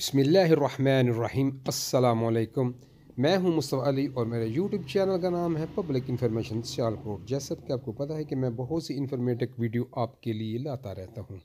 बसमीम् अल्लाम मैं हूं मुस्तफ़ अली और मेरे YouTube चैनल का नाम है पब्लिक इन्फॉर्मेशन सियालकोट जैसा कि आपको पता है कि मैं बहुत सी इन्फॉर्मेटिव वीडियो आपके लिए लाता रहता हूं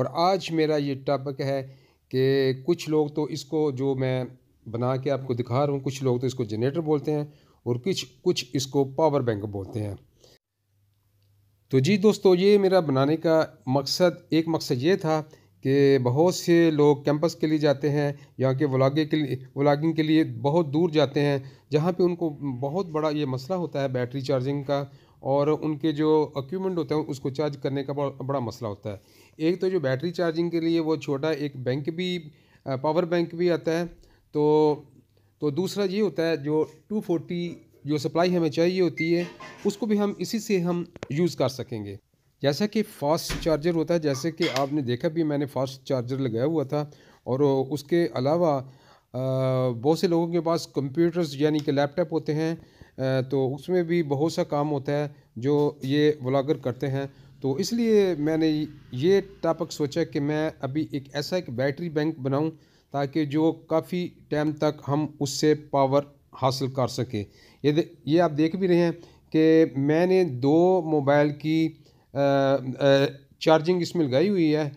और आज मेरा ये टॉपिक है कि कुछ लोग तो इसको जो मैं बना के आपको दिखा रहा हूँ कुछ लोग तो इसको जनरेटर बोलते हैं और कुछ कुछ इसको पावर बैंक बोलते हैं तो जी दोस्तों ये मेरा बनाने का मकसद एक मकसद ये था कि बहुत से लोग कैंपस के लिए जाते हैं यहाँ के व्लागे के लिए व्लागिंग के लिए बहुत दूर जाते हैं जहाँ पे उनको बहुत बड़ा ये मसला होता है बैटरी चार्जिंग का और उनके जो अक्यूमेंट होते हैं उसको चार्ज करने का बड़ा मसला होता है एक तो जो बैटरी चार्जिंग के लिए वो छोटा एक बैंक भी पावर बैंक भी आता है तो तो दूसरा ये होता है जो 240 जो सप्लाई हमें चाहिए होती है उसको भी हम इसी से हम यूज़ कर सकेंगे जैसा कि फास्ट चार्जर होता है जैसे कि आपने देखा भी मैंने फास्ट चार्जर लगाया हुआ था और उसके अलावा बहुत से लोगों के पास कंप्यूटर्स यानी कि लैपटॉप होते हैं तो उसमें भी बहुत सा काम होता है जो ये व्लागर करते हैं तो इसलिए मैंने ये टॉपिक सोचा कि मैं अभी एक ऐसा एक बैटरी बैंक बनाऊं ताकि जो काफ़ी टाइम तक हम उससे पावर हासिल कर सकें ये ये आप देख भी रहे हैं कि मैंने दो मोबाइल की चार्जिंग इसमें लगाई हुई है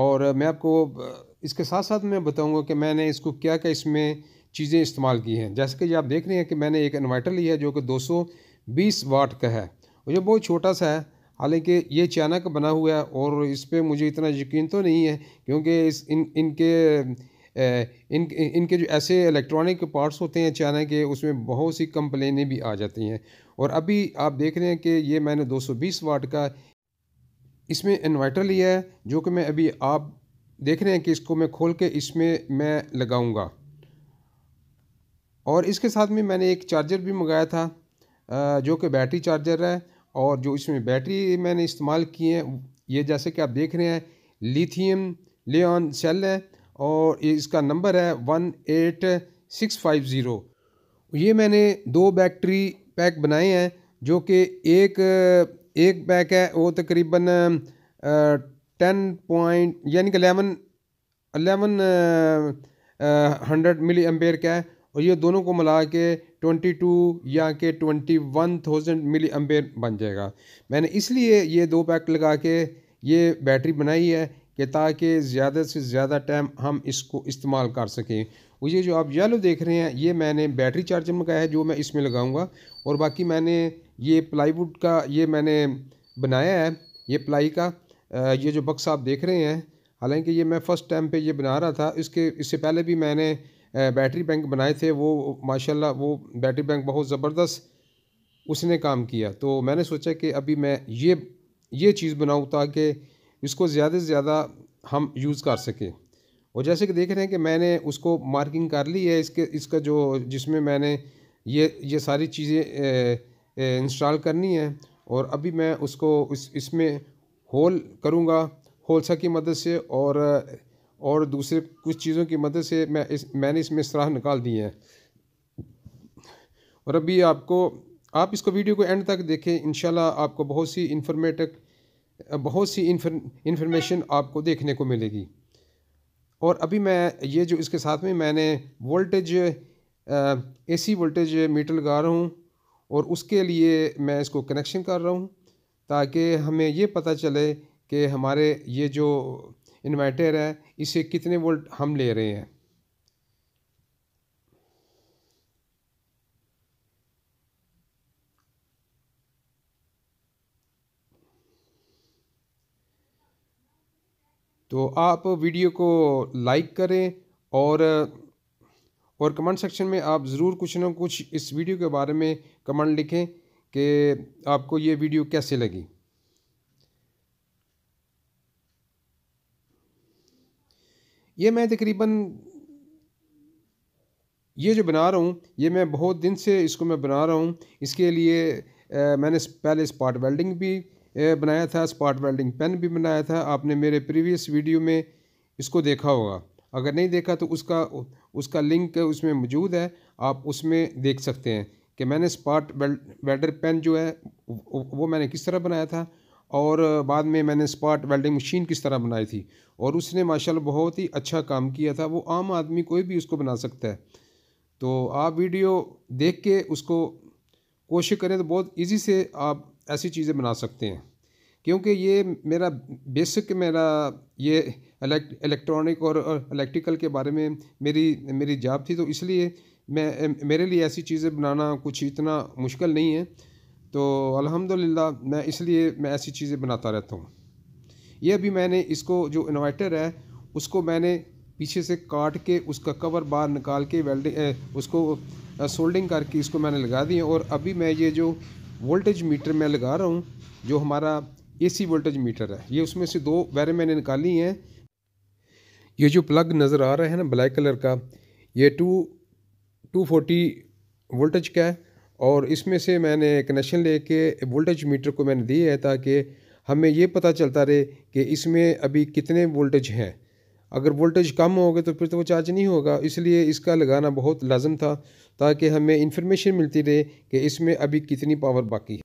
और मैं आपको इसके साथ साथ मैं बताऊंगा कि मैंने इसको क्या क्या इसमें चीज़ें इस्तेमाल की हैं जैसे कि आप देख रहे हैं कि मैंने एक इन्वर्टर लिया है जो कि 220 वाट का है और ये बहुत छोटा सा है हालांकि ये अचानक का बना हुआ है और इस पर मुझे इतना यकीन तो नहीं है क्योंकि इस इन इनके इन इनके जो ऐसे इलेक्ट्रॉनिक पार्ट्स होते हैं चाइना के उसमें बहुत सी कंप्लेनें भी आ जाती हैं और अभी आप देख रहे हैं कि ये मैंने 220 वाट का इसमें इन्वर्टर लिया है जो कि मैं अभी आप देख रहे हैं कि इसको मैं खोल के इसमें मैं लगाऊंगा और इसके साथ में मैंने एक चार्जर भी मंगाया था जो कि बैटरी चार्जर है और जो इसमें बैटरी मैंने इस्तेमाल की है ये जैसे कि आप देख रहे हैं लिथियम लेन सेल है और इसका नंबर है one eight six five zero ये मैंने दो बैटरी पैक बनाए हैं जो कि एक एक पैक है वो तकरीबन टेन पॉइंट यानी कि eleven eleven hundred milli ampere का है और ये दोनों को मिला के ट्वेंटी टू या के twenty one thousand milli ampere बन जाएगा मैंने इसलिए ये दो पैक लगा के ये बैटरी बनाई है कि ताकि ज़्यादा से ज़्यादा टाइम हम इसको इस्तेमाल कर सकें और ये जो आप येलो देख रहे हैं ये मैंने बैटरी चार्जर मंगाया है जो मैं इसमें लगाऊंगा और बाकी मैंने ये प्लाईवुड का ये मैंने बनाया है ये प्लाई का ये जो बक्स आप देख रहे हैं हालांकि ये मैं फ़र्स्ट टाइम पे ये बना रहा था इसके इससे पहले भी मैंने बैटरी बैंक बनाए थे वो माशाल्लाह वो बैटरी बैंक बहुत ज़बरदस्त उसने काम किया तो मैंने सोचा कि अभी मैं ये ये चीज़ बनाऊँ ताकि इसको ज़्यादा से ज़्यादा हम यूज़ कर सकें और जैसे कि देख रहे हैं कि मैंने उसको मार्किंग कर ली है इसके इसका जो जिसमें मैंने ये ये सारी चीज़ें इंस्टॉल करनी है और अभी मैं उसको इस इसमें होल करूँगा होलसा की मदद से और और दूसरे कुछ चीज़ों की मदद से मैं इस मैंने इसमें सराह निकाल दी है और अभी आपको आप इसको वीडियो को एंड तक देखें इन आपको बहुत सी इन्फॉर्मेटिव बहुत सी इन्फॉर्मेशन आपको देखने को मिलेगी और अभी मैं ये जो इसके साथ में मैंने वोल्टेज एसी वोल्टेज मीटर लगा रहा हूँ और उसके लिए मैं इसको कनेक्शन कर रहा हूँ ताकि हमें ये पता चले कि हमारे ये जो इन्वर्टर है इसे कितने वोल्ट हम ले रहे हैं तो आप वीडियो को लाइक करें और और कमेंट सेक्शन में आप ज़रूर कुछ ना कुछ इस वीडियो के बारे में कमेंट लिखें कि आपको ये वीडियो कैसे लगी ये मैं तकरीबन ये जो बना रहा हूँ ये मैं बहुत दिन से इसको मैं बना रहा हूँ इसके लिए आ, मैंने पहले स्पॉट वेल्डिंग भी बनाया था स्पॉट वेल्डिंग पेन भी बनाया था आपने मेरे प्रीवियस वीडियो में इसको देखा होगा अगर नहीं देखा तो उसका उसका लिंक उसमें मौजूद है आप उसमें देख सकते हैं कि मैंने स्पाट वेल्डर पेन जो है वो मैंने किस तरह बनाया था और बाद में मैंने स्पाट वेल्डिंग मशीन किस तरह बनाई थी और उसने माशाल्लाह बहुत ही अच्छा काम किया था वो आम आदमी कोई भी उसको बना सकता है तो आप वीडियो देख के उसको कोशिश करें तो बहुत इजी से आप ऐसी चीज़ें बना सकते हैं क्योंकि ये मेरा बेसिक मेरा ये इलेक्ट्रॉनिक और इलेक्ट्रिकल के बारे में मेरी मेरी जॉब थी तो इसलिए मैं मेरे लिए ऐसी चीज़ें बनाना कुछ इतना मुश्किल नहीं है तो अल्हम्दुलिल्लाह मैं इसलिए मैं ऐसी चीज़ें बनाता रहता हूँ ये अभी मैंने इसको जो इन्वर्टर है उसको मैंने पीछे से काट के उसका कवर बाहर निकाल के वेल्डिंग उसको सोल्डिंग करके इसको मैंने लगा दी और अभी मैं ये जो वोल्टेज मीटर मैं लगा रहा हूँ जो हमारा एसी वोल्टेज मीटर है ये उसमें से दो वायरें मैंने निकाली हैं ये जो प्लग नज़र आ रहा है ना ब्लैक कलर का ये टू टू फोर्टी वोल्टेज का है और इसमें से मैंने कनेक्शन लेके वोल्टेज मीटर को मैंने दिए है ताकि हमें ये पता चलता रहे कि इसमें अभी कितने वोल्टेज हैं अगर वोल्टेज कम होगा तो फिर तो वो चार्ज नहीं होगा इसलिए इसका लगाना बहुत लाजम था ताकि हमें इन्फॉर्मेशन मिलती रहे कि इसमें अभी कितनी पावर बाकी है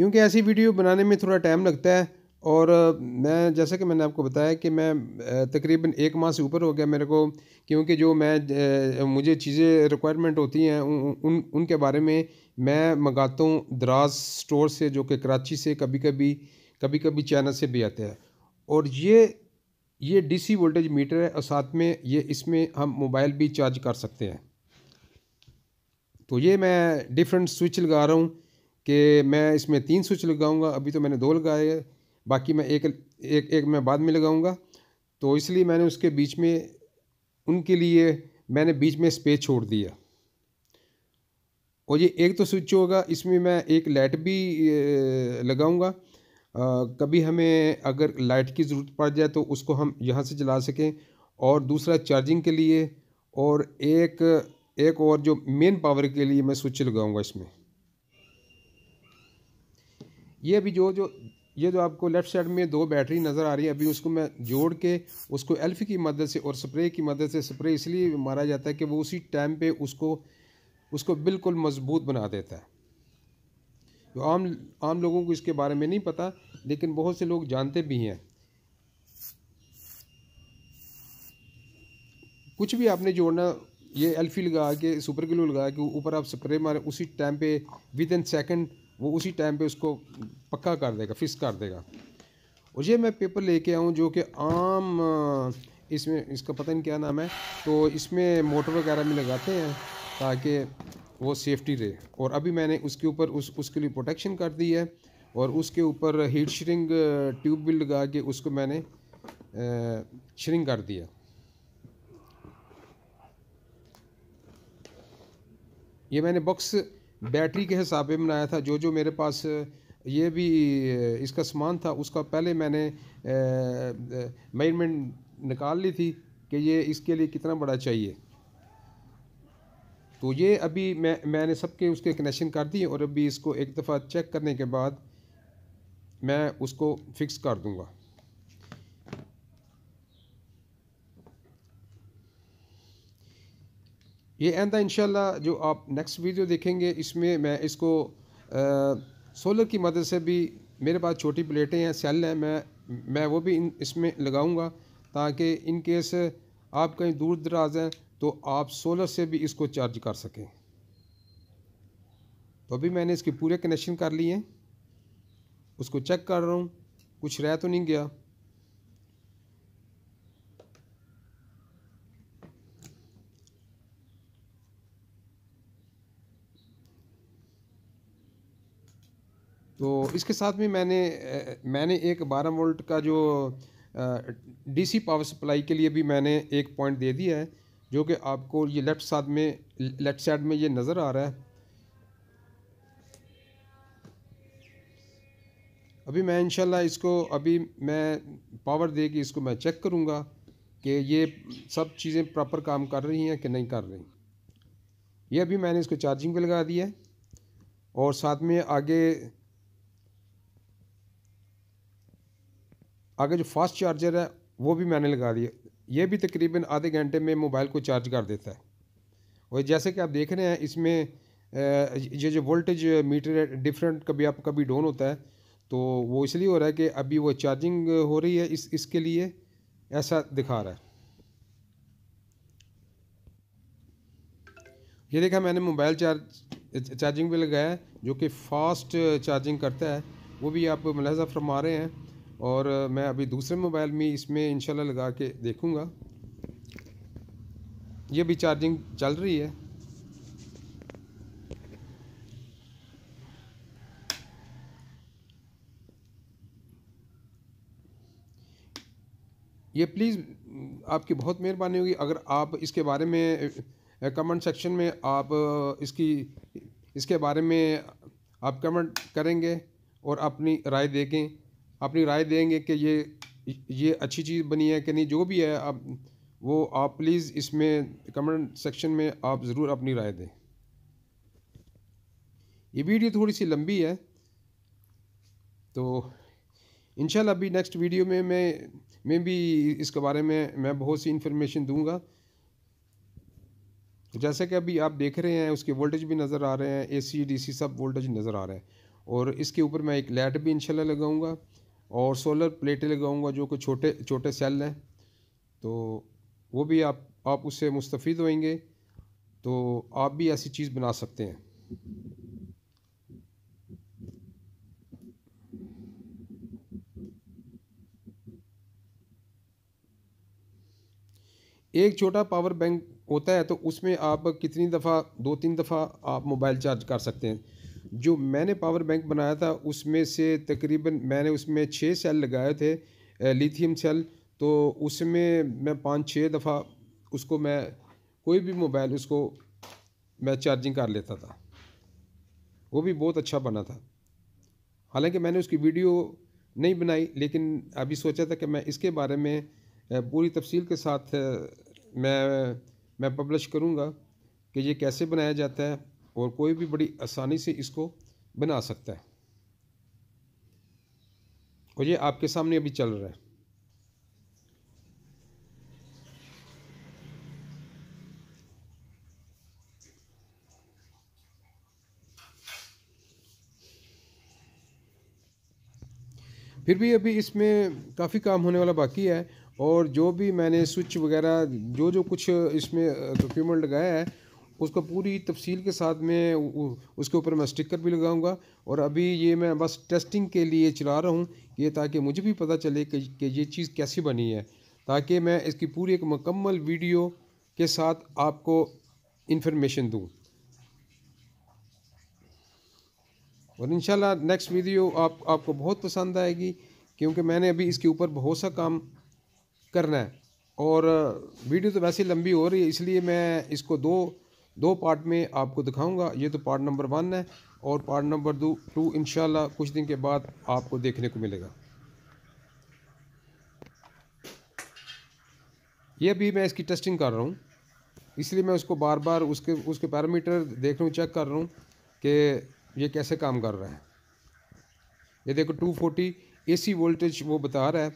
क्योंकि ऐसी वीडियो बनाने में थोड़ा टाइम लगता है और मैं जैसा कि मैंने आपको बताया कि मैं तकरीबन एक माह से ऊपर हो गया मेरे को क्योंकि जो मैं मुझे चीज़ें रिक्वायरमेंट होती हैं उन, उन उनके बारे में मैं मंगाता हूँ दराज स्टोर से जो कि कराची से कभी कभी कभी कभी चाइना से भी आते हैं और ये ये डीसी वोल्टेज मीटर है और साथ में ये इसमें हम मोबाइल भी चार्ज कर सकते हैं तो ये मैं डिफरेंट स्विच लगा रहा हूँ कि मैं इसमें तीन स्विच लगाऊंगा अभी तो मैंने दो लगाए बाकी मैं एक एक एक मैं बाद में लगाऊंगा तो इसलिए मैंने उसके बीच में उनके लिए मैंने बीच में स्पेस छोड़ दिया और ये एक तो स्विच होगा इसमें मैं एक लाइट भी लगाऊंगा कभी हमें अगर लाइट की ज़रूरत पड़ जाए तो उसको हम यहाँ से चला सकें और दूसरा चार्जिंग के लिए और एक एक और जो मेन पावर के लिए मैं स्विच लगाऊंगा इसमें ये अभी जो जो ये जो आपको लेफ़्ट साइड में दो बैटरी नज़र आ रही है अभी उसको मैं जोड़ के उसको एल्फ़ी की मदद से और स्प्रे की मदद से स्प्रे इसलिए मारा जाता है कि वो उसी टाइम पे उसको उसको बिल्कुल मजबूत बना देता है तो आम आम लोगों को इसके बारे में नहीं पता लेकिन बहुत से लोग जानते भी हैं कुछ भी आपने जोड़ना ये एल्फ़ी लगा के सुपर ग्लू लगा के ऊपर आप स्प्रे मारें उसी टाइम पे विद इन सेकेंड वो उसी टाइम पे उसको पक्का कर देगा फिक्स कर देगा और ये मैं पेपर लेके आऊँ जो कि आम इसमें इसका पता नहीं क्या नाम है तो इसमें मोटर वगैरह में लगाते हैं ताकि वो सेफ्टी रहे और अभी मैंने उसके ऊपर उस उसके लिए प्रोटेक्शन कर दी है और उसके ऊपर हीट श्रिंग ट्यूब भी लगा के उसको मैंने श्रिंग कर दिया ये मैंने बॉक्स बैटरी के हिसाब में बनाया था जो जो मेरे पास ये भी इसका सामान था उसका पहले मैंने मेजरमेंट निकाल ली थी कि ये इसके लिए कितना बड़ा चाहिए तो ये अभी मैं मैंने सबके उसके कनेक्शन कर दिए और अभी इसको एक दफ़ा चेक करने के बाद मैं उसको फिक्स कर दूँगा ये आंदा इन जो आप नेक्स्ट वीडियो देखेंगे इसमें मैं इसको सोलर की मदद से भी मेरे पास छोटी प्लेटें हैं सेल हैं मैं मैं वो भी इन इसमें लगाऊंगा ताकि इन केस आप कहीं दूर दराज हैं तो आप सोलर से भी इसको चार्ज कर सकें तो अभी मैंने इसके पूरे कनेक्शन कर लिए हैं उसको चेक कर रहा हूँ कुछ रह तो नहीं गया तो इसके साथ में मैंने मैंने एक बारह वोल्ट का जो डीसी पावर सप्लाई के लिए भी मैंने एक पॉइंट दे दिया है जो कि आपको ये लेफ़्ट साइड में लेफ़्ट साइड में ये नज़र आ रहा है अभी मैं इंशाल्लाह इसको अभी मैं पावर दे के इसको मैं चेक करूँगा कि ये सब चीज़ें प्रॉपर काम कर रही हैं कि नहीं कर रही ये अभी मैंने इसको चार्जिंग पे लगा दिया है और साथ में आगे आगे जो फास्ट चार्जर है वो भी मैंने लगा दिया ये भी तकरीबन आधे घंटे में मोबाइल को चार्ज कर देता है और जैसे कि आप देख रहे हैं इसमें ये जो वोल्टेज मीटर है डिफरेंट कभी आप कभी डाउन होता है तो वो इसलिए हो रहा है कि अभी वो चार्जिंग हो रही है इस इसके लिए ऐसा दिखा रहा है ये देखा मैंने मोबाइल चार्ज चार्जिंग भी लगाया है जो कि फ़ास्ट चार्जिंग करता है वो भी आप मुलाजा फरमा रहे हैं और मैं अभी दूसरे मोबाइल में इसमें इंशाल्लाह लगा के देखूँगा ये भी चार्जिंग चल रही है ये प्लीज़ आपकी बहुत मेहरबानी होगी अगर आप इसके बारे में कमेंट सेक्शन में आप इसकी इसके बारे में आप कमेंट करेंगे और अपनी राय देंगे अपनी राय देंगे कि ये ये अच्छी चीज़ बनी है कि नहीं जो भी है आप वो आप प्लीज़ इसमें कमेंट सेक्शन में आप ज़रूर अपनी राय दें ये वीडियो थोड़ी सी लंबी है तो इंशाल्लाह अभी नेक्स्ट वीडियो में मैं मैं भी इसके बारे में मैं बहुत सी इन्फॉर्मेशन दूंगा जैसे कि अभी आप देख रहे हैं उसके वोल्टेज भी नज़र आ रहे हैं एसी डीसी सब वोल्टेज नज़र आ रहे हैं और इसके ऊपर मैं एक लाइट भी इंशाल्लाह लगाऊंगा और सोलर प्लेटें लगाऊंगा जो कि छोटे छोटे सेल हैं तो वो भी आप आप उससे मुस्तफ़ होंगे तो आप भी ऐसी चीज़ बना सकते हैं एक छोटा पावर बैंक होता है तो उसमें आप कितनी दफ़ा दो तीन दफ़ा आप मोबाइल चार्ज कर सकते हैं जो मैंने पावर बैंक बनाया था उसमें से तकरीबन मैंने उसमें छः सेल लगाए थे लिथियम सेल तो उसमें मैं पाँच छः दफ़ा उसको मैं कोई भी मोबाइल उसको मैं चार्जिंग कर लेता था वो भी बहुत अच्छा बना था हालांकि मैंने उसकी वीडियो नहीं बनाई लेकिन अभी सोचा था कि मैं इसके बारे में पूरी तफसील के साथ मैं मैं पब्लिश करूँगा कि ये कैसे बनाया जाता है और कोई भी बड़ी आसानी से इसको बना सकता है और ये आपके सामने अभी चल रहा है फिर भी अभी इसमें काफ़ी काम होने वाला बाकी है और जो भी मैंने स्विच वगैरह जो जो कुछ इसमें डॉक्यूमेंट लगाया है उसको पूरी तफसील के साथ में उसके ऊपर मैं स्टिकर भी लगाऊंगा और अभी ये मैं बस टेस्टिंग के लिए चला रहा हूँ ये ताकि मुझे भी पता चले कि, कि ये चीज़ कैसी बनी है ताकि मैं इसकी पूरी एक मकम्मल वीडियो के साथ आपको इन्फॉर्मेशन दूँ और इन नेक्स्ट वीडियो आप आपको बहुत पसंद आएगी क्योंकि मैंने अभी इसके ऊपर बहुत सा काम करना है और वीडियो तो वैसे लंबी हो रही है इसलिए मैं इसको दो दो पार्ट में आपको दिखाऊंगा ये तो पार्ट नंबर वन है और पार्ट नंबर दो टू इन कुछ दिन के बाद आपको देखने को मिलेगा ये अभी मैं इसकी टेस्टिंग कर रहा हूँ इसलिए मैं उसको बार बार उसके उसके पैरामीटर देख रहा हूँ चेक कर रहा हूँ कि ये कैसे काम कर रहा है ये देखो 240 एसी वोल्टेज वो बता रहा है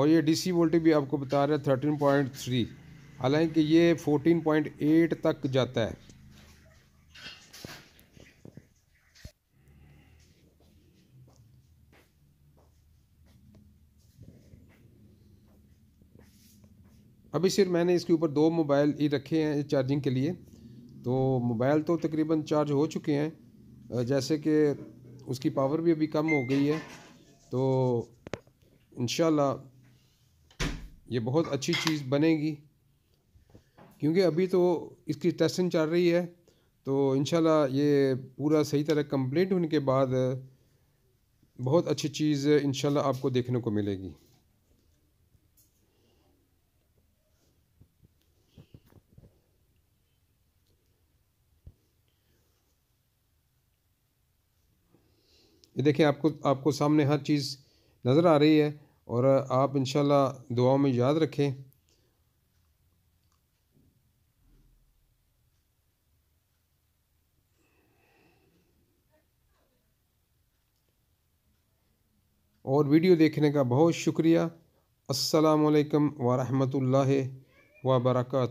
और ये डीसी वोल्टेज भी आपको बता रहा है थ्री हालांकि ये 14.8 तक जाता है अभी सिर्फ मैंने इसके ऊपर दो मोबाइल ही रखे हैं चार्जिंग के लिए तो मोबाइल तो तकरीबन चार्ज हो चुके हैं जैसे कि उसकी पावर भी अभी कम हो गई है तो इन ये बहुत अच्छी चीज़ बनेगी क्योंकि अभी तो इसकी टेस्टिंग चल रही है तो इन ये पूरा सही तरह कंप्लीट होने के बाद बहुत अच्छी चीज़ इन आपको देखने को मिलेगी ये देखें आपको आपको सामने हर चीज़ नज़र आ रही है और आप इन दुआओं में याद रखें और वीडियो देखने का बहुत शुक्रिया असलकम वरहमल वर्का